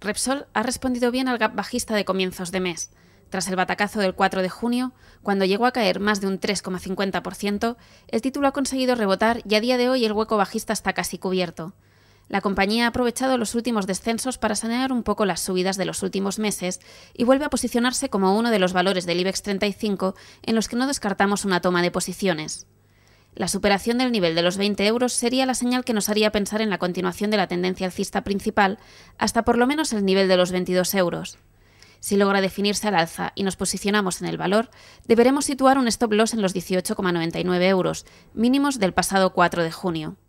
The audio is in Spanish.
Repsol ha respondido bien al gap bajista de comienzos de mes, tras el batacazo del 4 de junio, cuando llegó a caer más de un 3,50%, el título ha conseguido rebotar y a día de hoy el hueco bajista está casi cubierto. La compañía ha aprovechado los últimos descensos para sanear un poco las subidas de los últimos meses y vuelve a posicionarse como uno de los valores del IBEX 35 en los que no descartamos una toma de posiciones. La superación del nivel de los 20 euros sería la señal que nos haría pensar en la continuación de la tendencia alcista principal hasta por lo menos el nivel de los 22 euros. Si logra definirse al alza y nos posicionamos en el valor, deberemos situar un stop loss en los 18,99 euros, mínimos del pasado 4 de junio.